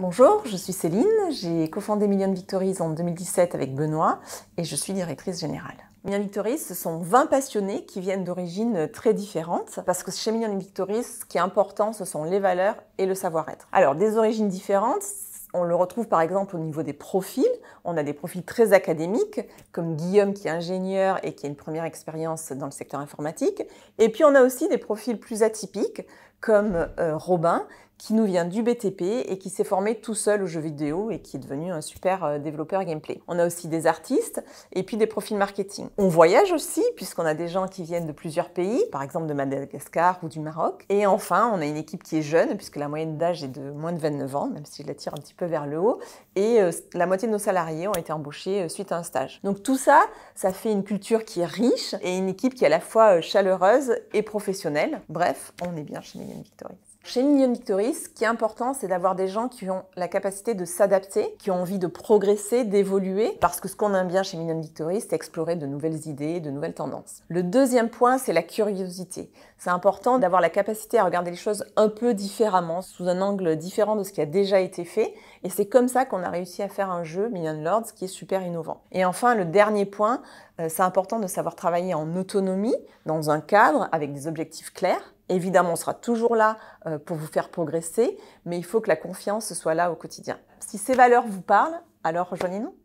Bonjour, je suis Céline, j'ai cofondé Million Victories en 2017 avec Benoît et je suis directrice générale. Million Victories, ce sont 20 passionnés qui viennent d'origines très différentes parce que chez Million Victories, ce qui est important, ce sont les valeurs et le savoir-être. Alors, des origines différentes, on le retrouve par exemple au niveau des profils. On a des profils très académiques, comme Guillaume qui est ingénieur et qui a une première expérience dans le secteur informatique. Et puis on a aussi des profils plus atypiques, comme euh, Robin qui nous vient du BTP et qui s'est formé tout seul au jeu vidéo et qui est devenu un super euh, développeur gameplay. On a aussi des artistes et puis des profils marketing. On voyage aussi puisqu'on a des gens qui viennent de plusieurs pays, par exemple de Madagascar ou du Maroc. Et enfin, on a une équipe qui est jeune puisque la moyenne d'âge est de moins de 29 ans, même si je la tire un petit peu vers le haut. Et euh, la moitié de nos salariés ont été embauchés euh, suite à un stage. Donc tout ça, ça fait une culture qui est riche et une équipe qui est à la fois chaleureuse et professionnelle. Bref, on est bien chez Million Victoria. Chez Million Victory, ce qui est important, c'est d'avoir des gens qui ont la capacité de s'adapter, qui ont envie de progresser, d'évoluer, parce que ce qu'on aime bien chez Million Victory, c'est explorer de nouvelles idées, de nouvelles tendances. Le deuxième point, c'est la curiosité. C'est important d'avoir la capacité à regarder les choses un peu différemment, sous un angle différent de ce qui a déjà été fait, et c'est comme ça qu'on a réussi à faire un jeu, Million Lords, qui est super innovant. Et enfin, le dernier point, euh, c'est important de savoir travailler en autonomie, dans un cadre, avec des objectifs clairs. Évidemment, on sera toujours là euh, pour vous faire progresser, mais il faut que la confiance soit là au quotidien. Si ces valeurs vous parlent, alors rejoignez-nous.